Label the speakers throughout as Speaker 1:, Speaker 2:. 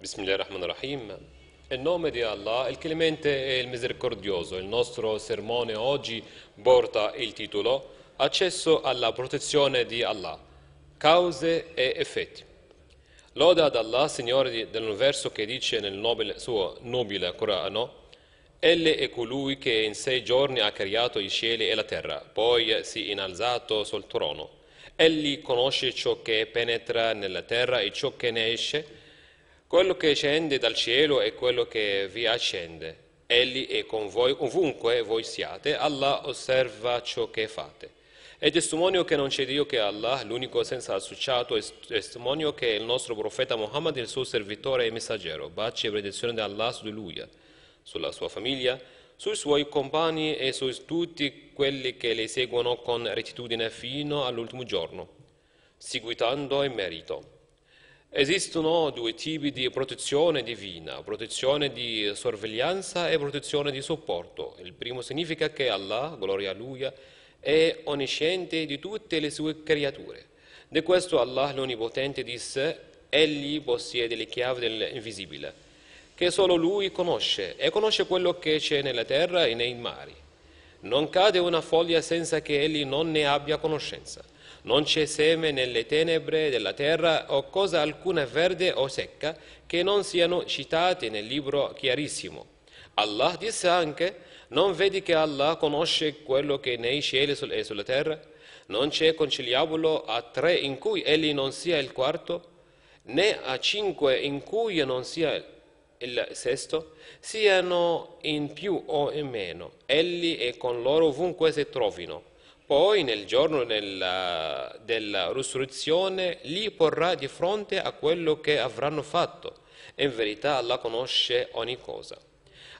Speaker 1: Bismillahirrahmanirrahim. Nel nome di Allah, il clemente e il misericordioso, il nostro sermone oggi porta il titolo Accesso alla protezione di Allah, cause e effetti. Loda ad Allah, Signore dell'universo, che dice nel nobile, suo nobile Corano, Egli è colui che in sei giorni ha creato i cieli e la terra, poi si è innalzato sul trono. Egli conosce ciò che penetra nella terra e ciò che ne esce, quello che scende dal cielo è quello che vi accende. Egli è con voi ovunque voi siate. Allah osserva ciò che fate. È testimonio che non c'è Dio che Allah, l'unico senza associato, è testimonio che il nostro profeta Muhammad, il suo servitore e messaggero, baci e predizione di Allah su di lui, sulla sua famiglia, sui suoi compagni e su tutti quelli che le seguono con rettitudine fino all'ultimo giorno, seguitando in merito. Esistono due tipi di protezione divina, protezione di sorveglianza e protezione di supporto. Il primo significa che Allah, gloria a Lui, è onnisciente di tutte le sue creature. Di questo Allah l'Onipotente disse, Egli possiede le chiavi dell'invisibile, che solo Lui conosce, e conosce quello che c'è nella terra e nei mari. Non cade una foglia senza che Egli non ne abbia conoscenza. Non c'è seme nelle tenebre della terra o cosa alcuna verde o secca che non siano citate nel libro chiarissimo. Allah disse anche, non vedi che Allah conosce quello che nei cieli e sulla terra? Non c'è conciliabolo a tre in cui egli non sia il quarto, né a cinque in cui non sia il sesto, siano in più o in meno, egli è con loro ovunque si trovino. Poi nel giorno della, della risurrezione li porrà di fronte a quello che avranno fatto. In verità Allah conosce ogni cosa.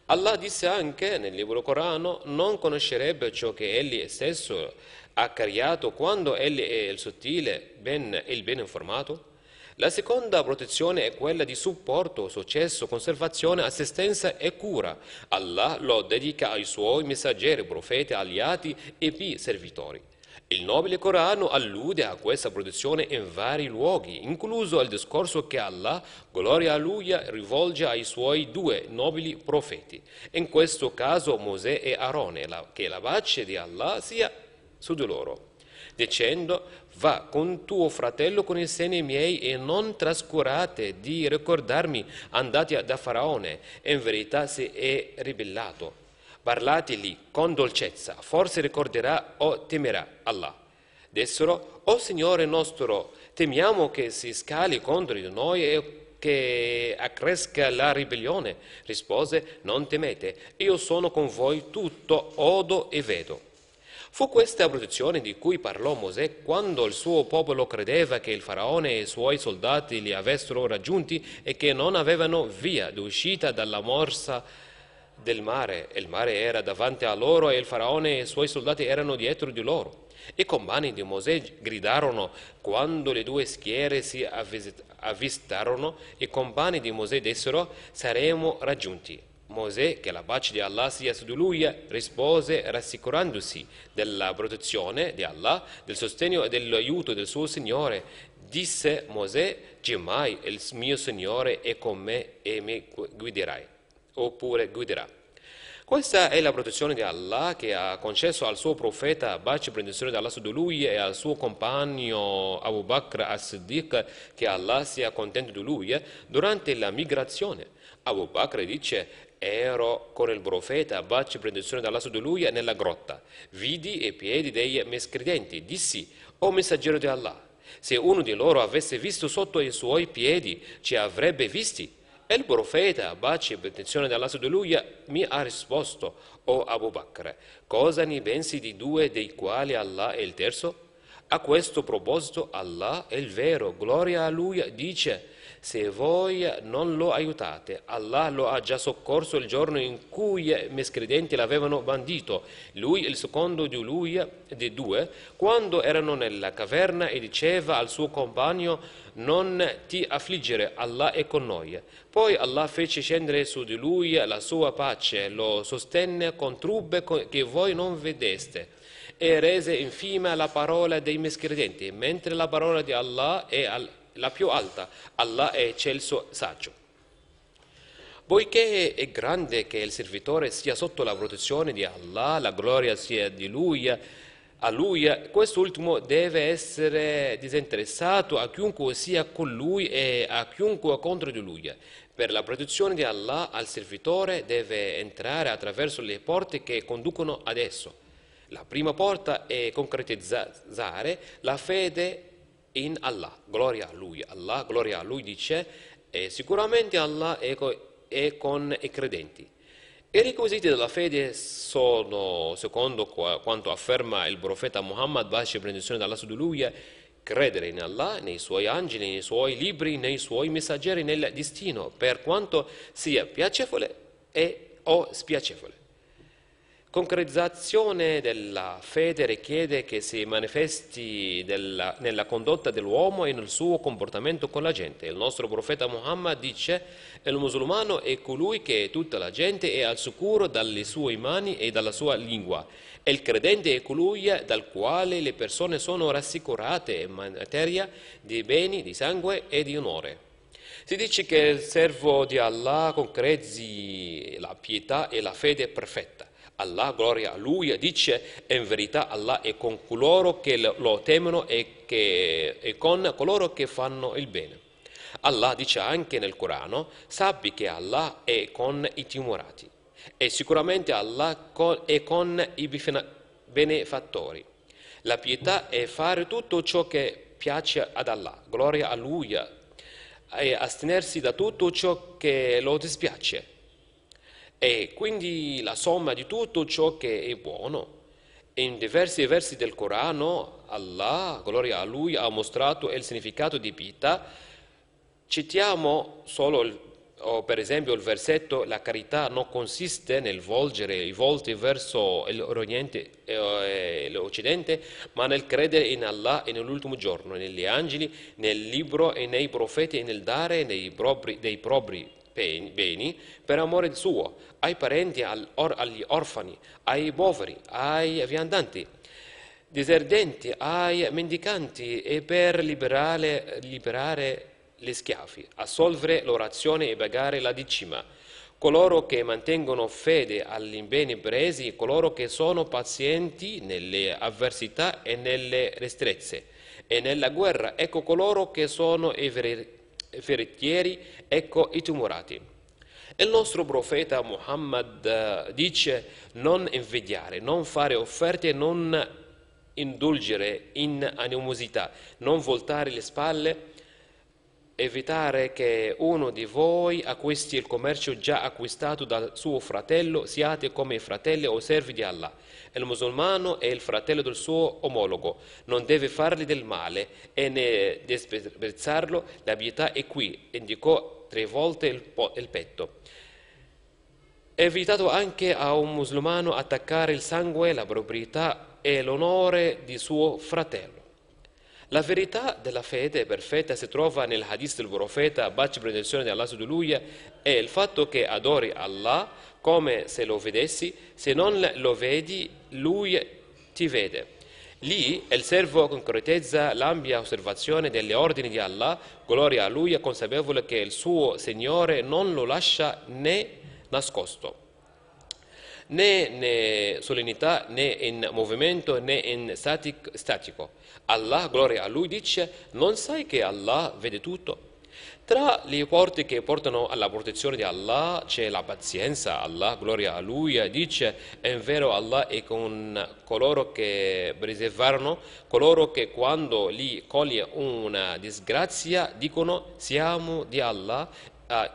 Speaker 1: Allah disse anche nel libro Corano non conoscerebbe ciò che egli stesso ha creato quando egli è il sottile, ben, il ben informato. La seconda protezione è quella di supporto, successo, conservazione, assistenza e cura. Allah lo dedica ai suoi messaggeri, profeti, aliati e pi servitori. Il nobile Corano allude a questa protezione in vari luoghi, incluso al discorso che Allah, gloria a lui, rivolge ai suoi due nobili profeti. In questo caso Mosè e Aarone, che la pace di Allah sia su di loro dicendo va con tuo fratello con i seni miei e non trascurate di ricordarmi, andate da Faraone, in verità si è ribellato. Parlateli con dolcezza, forse ricorderà o temerà Allah. Dessero, o Signore nostro, temiamo che si scali contro di noi e che accresca la ribellione. Rispose, non temete, io sono con voi tutto, odo e vedo. Fu questa protezione di cui parlò Mosè quando il suo popolo credeva che il faraone e i suoi soldati li avessero raggiunti e che non avevano via d'uscita dalla morsa del mare. Il mare era davanti a loro e il faraone e i suoi soldati erano dietro di loro. I compagni di Mosè gridarono quando le due schiere si avvistarono. I compagni di Mosè dissero saremo raggiunti. Mosè, che la pace di Allah sia su di lui, rispose rassicurandosi della protezione di Allah, del sostegno e dell'aiuto del suo Signore. Disse Mosè, gemai, il mio Signore è con me e mi guiderai, oppure guiderà. Questa è la protezione di Allah che ha concesso al suo profeta, baci e benedizione di Allah su di lui, e al suo compagno Abu Bakr as-Siddiq, che Allah sia contento di lui, eh, durante la migrazione Abu Bakr dice ero con il profeta, baci e benedizione dalla su di lui nella grotta, vidi i piedi dei miscredenti, dissi, o oh messaggero di Allah, se uno di loro avesse visto sotto i suoi piedi, ci avrebbe visti. E il profeta, baci e benedizione dalla su di lui, mi ha risposto, o oh Abu Bakr, cosa ne pensi di due dei quali Allah è il terzo? A questo proposito Allah è il vero, gloria a lui, dice, se voi non lo aiutate. Allah lo ha già soccorso il giorno in cui i miscredenti l'avevano bandito, lui il secondo di lui, di due, quando erano nella caverna e diceva al suo compagno non ti affliggere, Allah è con noi. Poi Allah fece scendere su di lui la sua pace, lo sostenne con truppe che voi non vedeste e rese infima la parola dei miscredenti, mentre la parola di Allah è al la più alta, Allah è eccelso saggio. Poiché è grande che il servitore sia sotto la protezione di Allah, la gloria sia di Lui, a Lui, quest'ultimo deve essere disinteressato a chiunque sia con Lui e a chiunque contro di Lui. Per la protezione di Allah al servitore deve entrare attraverso le porte che conducono ad esso. La prima porta è concretizzare la fede in Allah, gloria a Lui, Allah, gloria a Lui dice, e sicuramente Allah è, è con i credenti. I requisiti della fede sono, secondo quanto afferma il profeta Muhammad, pace e benedizione dall'Allah su di lui, credere in Allah, nei suoi angeli, nei suoi libri, nei suoi messaggeri, nel destino, per quanto sia piacevole e o spiacevole concretizzazione della fede richiede che si manifesti della, nella condotta dell'uomo e nel suo comportamento con la gente. Il nostro profeta Muhammad dice il musulmano è colui che tutta la gente è al sicuro dalle sue mani e dalla sua lingua. e Il credente è colui dal quale le persone sono rassicurate in materia di beni, di sangue e di onore. Si dice che il servo di Allah concretizzi la pietà e la fede perfetta. Allah, gloria a Lui, dice in verità Allah è con coloro che lo temono e, che, e con coloro che fanno il bene. Allah dice anche nel Corano, sappi che Allah è con i timorati e sicuramente Allah è con i benefattori. La pietà è fare tutto ciò che piace ad Allah, gloria a Lui, e astenersi da tutto ciò che lo dispiace e quindi la somma di tutto ciò che è buono. In diversi versi del Corano Allah, gloria a Lui, ha mostrato il significato di vita. Citiamo solo il o per esempio il versetto la carità non consiste nel volgere i volti verso l'Oriente e eh, eh, l'Occidente, ma nel credere in Allah e nell'ultimo giorno, negli angeli, nel libro e nei profeti e nel dare dei propri, dei propri beni per amore suo, ai parenti, agli orfani, ai poveri, ai viandanti, diserdenti, ai mendicanti e per liberare, liberare gli schiavi, assolvere l'orazione e pagare la decima. Coloro che mantengono fede agli beni presi, coloro che sono pazienti nelle avversità e nelle restrezze e nella guerra, ecco coloro che sono i ferrettieri, ecco i tumorati. Il nostro profeta Muhammad eh, dice non invidiare, non fare offerte, non indulgere in animosità, non voltare le spalle evitare che uno di voi acquisti il commercio già acquistato da suo fratello, siate come i fratelli o servi di Allah. Il musulmano è il fratello del suo omologo, non deve fargli del male e ne disprezzarlo, la pietà è qui, indicò tre volte il, il petto. È evitato anche a un musulmano attaccare il sangue, la proprietà e l'onore di suo fratello. La verità della fede perfetta si trova nel hadith del profeta, baci e protezione di Allah su di lui, è il fatto che adori Allah come se lo vedessi, se non lo vedi, lui ti vede. Lì il servo concretezza l'ambia osservazione delle ordini di Allah, gloria a lui, consapevole che il suo Signore non lo lascia né nascosto né, in solennità, né in movimento, né in statico. Allah, gloria a lui, dice, non sai che Allah vede tutto? Tra le porte che portano alla protezione di Allah c'è la pazienza, Allah, gloria a Lui, dice, è vero Allah è con coloro che preservano, coloro che quando li coglie una disgrazia dicono siamo di Allah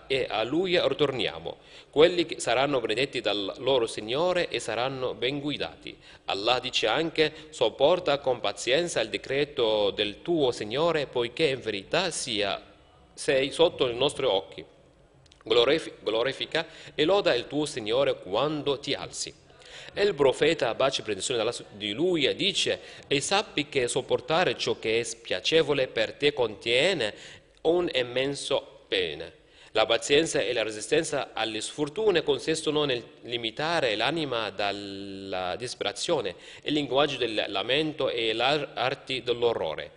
Speaker 1: e a Lui ritorniamo. Quelli che saranno benedetti dal loro Signore e saranno ben guidati. Allah dice anche, sopporta con pazienza il decreto del tuo Signore, poiché in verità sia, sei sotto i nostri occhi. Glorifica e loda il tuo Signore quando ti alzi. E il profeta, baci e benedizione di lui, dice, e sappi che sopportare ciò che è spiacevole per te contiene un immenso bene. La pazienza e la resistenza alle sfortune consistono nel limitare l'anima dalla disperazione, il linguaggio del lamento e le arti dell'orrore.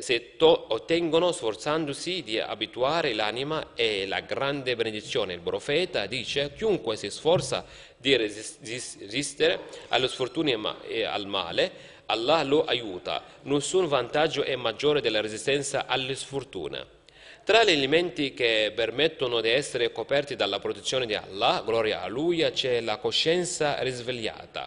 Speaker 1: Se ottengono sforzandosi di abituare l'anima è la grande benedizione. Il profeta dice chiunque si sforza di resistere alle sfortune e al male, Allah lo aiuta. Nessun vantaggio è maggiore della resistenza alle sfortune. Tra gli elementi che permettono di essere coperti dalla protezione di Allah, gloria a Lui, c'è la coscienza risvegliata.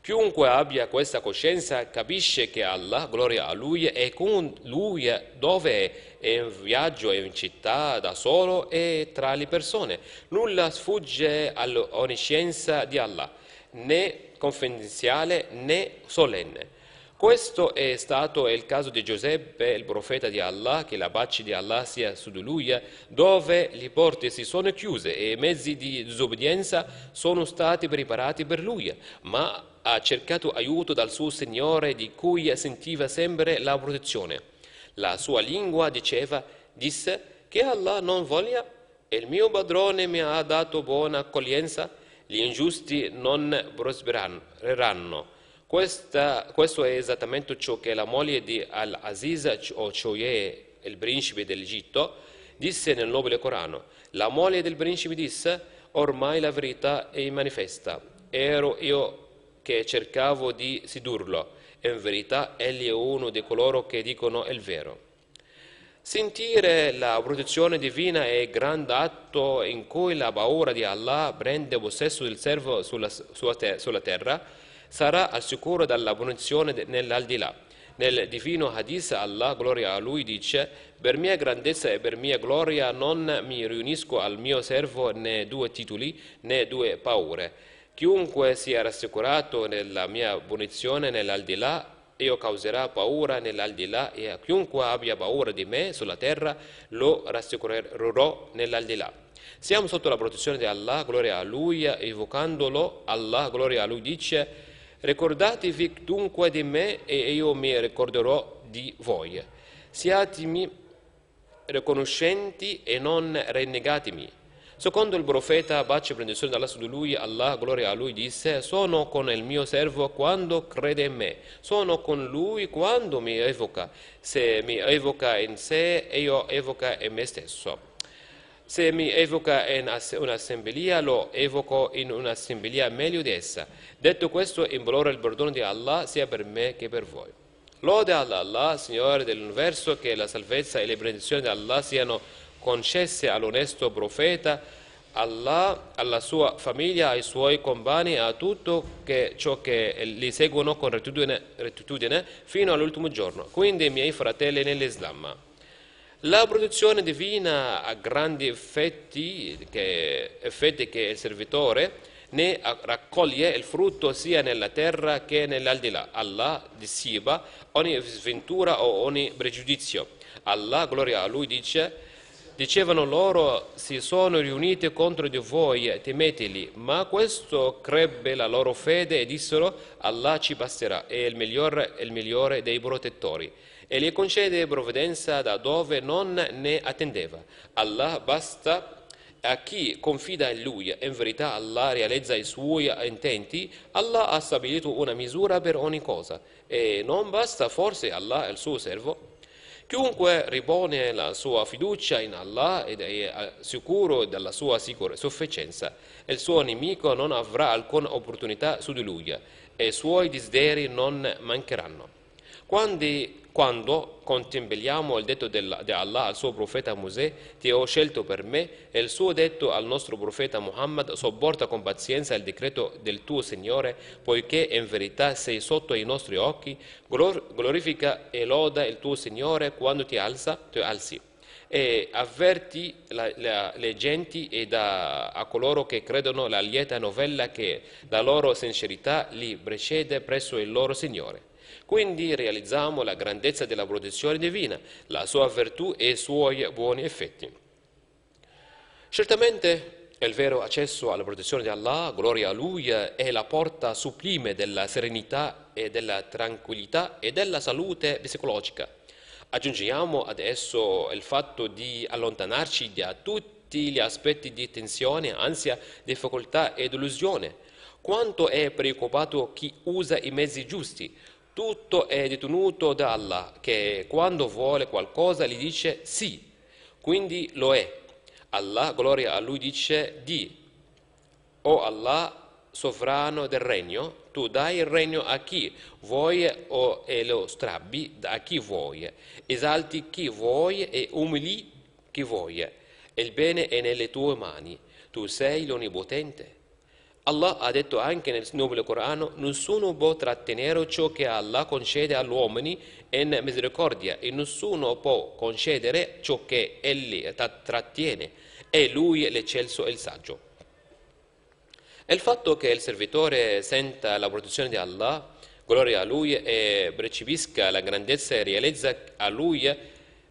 Speaker 1: Chiunque abbia questa coscienza capisce che Allah, gloria a Lui, è con Lui dove è in viaggio, in città, da solo e tra le persone. Nulla sfugge all'oniscienza di Allah, né confidenziale né solenne. Questo è stato il caso di Giuseppe, il profeta di Allah, che la pace di Allah sia su di lui, dove le porte si sono chiuse e i mezzi di disobbedienza sono stati preparati per lui, ma ha cercato aiuto dal suo Signore di cui sentiva sempre la protezione. La sua lingua diceva, disse che Allah non voglia, il mio padrone mi ha dato buona accoglienza, gli ingiusti non prospereranno questa, questo è esattamente ciò che la moglie di Al-Aziz, o cioè il principe dell'Egitto, disse nel nobile Corano. La moglie del principe disse, ormai la verità è manifesta. Ero io che cercavo di sedurlo. In verità egli è uno di coloro che dicono il vero. Sentire la protezione divina è il grande atto in cui la paura di Allah prende possesso del servo sulla, ter sulla terra sarà al sicuro dalla punizione nell'aldilà. Nel divino Hadith Allah, gloria a lui, dice «Per mia grandezza e per mia gloria non mi riunisco al mio servo né due titoli né due paure. Chiunque sia rassicurato nella mia punizione nell'aldilà io causerà paura nell'aldilà e a chiunque abbia paura di me sulla terra lo rassicurerò nell'aldilà. Siamo sotto la protezione di Allah, gloria a Lui, evocandolo, Allah, gloria a Lui, dice Ricordatevi dunque di me e io mi ricorderò di voi. Siatemi riconoscenti e non renegatemi. Secondo il profeta, pace e benedizione dall'asso di lui, Allah, gloria a lui, disse, sono con il mio servo quando crede in me, sono con lui quando mi evoca, se mi evoca in sé, io evoca in me stesso. Se mi evoca in un'assemblea, lo evoco in un'assemblea meglio di essa. Detto questo, imploro il perdono di Allah sia per me che per voi. Lode ad Allah, Signore dell'universo, che la salvezza e le benedizioni di Allah siano concesse all'onesto profeta, Allah, alla sua famiglia, ai suoi compagni, a tutto che, ciò che li seguono con rettitudine, rettitudine fino all'ultimo giorno. Quindi, miei fratelli nell'Islam. La produzione divina ha grandi effetti che, effetti che il servitore ne raccoglie il frutto sia nella terra che nell'aldilà. Allah dissipa ogni sventura o ogni pregiudizio. Allah, gloria a lui, dice Dicevano loro, si sono riuniti contro di voi, temeteli, ma questo crebbe la loro fede e dissero, Allah ci basterà, è il migliore, il migliore dei protettori e gli concede provvidenza da dove non ne attendeva. Allah basta a chi confida in Lui. In verità Allah realizza i suoi intenti, Allah ha stabilito una misura per ogni cosa e non basta forse Allah il suo servo? Chiunque ripone la sua fiducia in Allah ed è eh, sicuro della sua sicura sufficienza, il suo nemico non avrà alcuna opportunità su di lui e i suoi desideri non mancheranno. Quando quando contempliamo il detto di Allah al suo profeta Mosè, ti ho scelto per me, e il suo detto al nostro profeta Muhammad, sopporta con pazienza il decreto del tuo Signore, poiché in verità sei sotto i nostri occhi, glorifica e loda il tuo Signore quando ti, alza, ti alzi. E avverti la, la, le genti e da, a coloro che credono la lieta novella che la loro sincerità li precede presso il loro Signore. Quindi realizziamo la grandezza della protezione divina, la sua virtù e i suoi buoni effetti. Certamente il vero accesso alla protezione di Allah, gloria a Lui, è la porta sublime della serenità e della tranquillità e della salute psicologica. Aggiungiamo adesso il fatto di allontanarci da tutti gli aspetti di tensione, ansia, difficoltà e delusione. Quanto è preoccupato chi usa i mezzi giusti, tutto è detenuto da Allah, che quando vuole qualcosa gli dice sì, quindi lo è. Allah, gloria a lui, dice di, o oh Allah, sovrano del regno, tu dai il regno a chi vuoi o, e lo strabbi a chi vuoi, esalti chi vuoi e umili chi vuoi, e il bene è nelle tue mani, tu sei l'onnipotente. Allah ha detto anche nel nobile Corano, nessuno può trattenere ciò che Allah concede agli uomini in misericordia e nessuno può concedere ciò che Egli trattiene e Lui è l'eccelso e il saggio. Il fatto che il servitore senta la protezione di Allah, gloria a Lui e percepisca la grandezza e realizza a Lui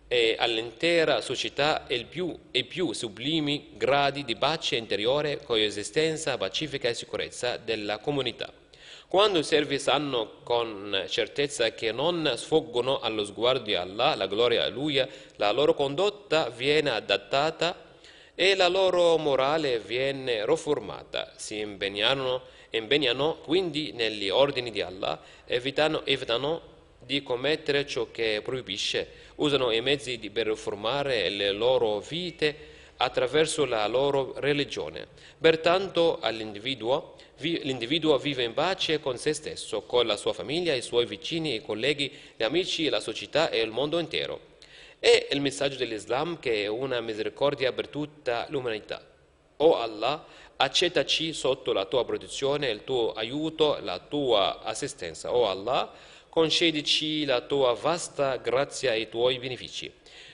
Speaker 1: e all'intera società e più, e più sublimi gradi di pace interiore, coesistenza pacifica e sicurezza della comunità. Quando i servi sanno con certezza che non sfoggono allo sguardo di Allah, la gloria a Lui, la loro condotta viene adattata e la loro morale viene riformata. Si impegnano, impegnano quindi negli ordini di Allah, evitano, evitano di commettere ciò che proibisce, usano i mezzi per formare le loro vite attraverso la loro religione. Pertanto l'individuo vive in pace con se stesso, con la sua famiglia, i suoi vicini, i colleghi, gli amici, la società e il mondo intero. È il messaggio dell'Islam che è una misericordia per tutta l'umanità. O oh Allah, accettaci sotto la tua protezione, il tuo aiuto, la tua assistenza. O oh Allah, concedici la tua vasta grazia e i tuoi benefici,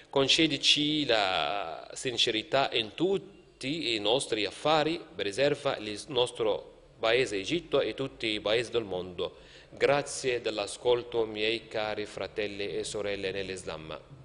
Speaker 1: concedici la sincerità in tutti i nostri affari, preserva il nostro paese Egitto e tutti i paesi del mondo. Grazie dell'ascolto miei cari fratelli e sorelle nell'Islam.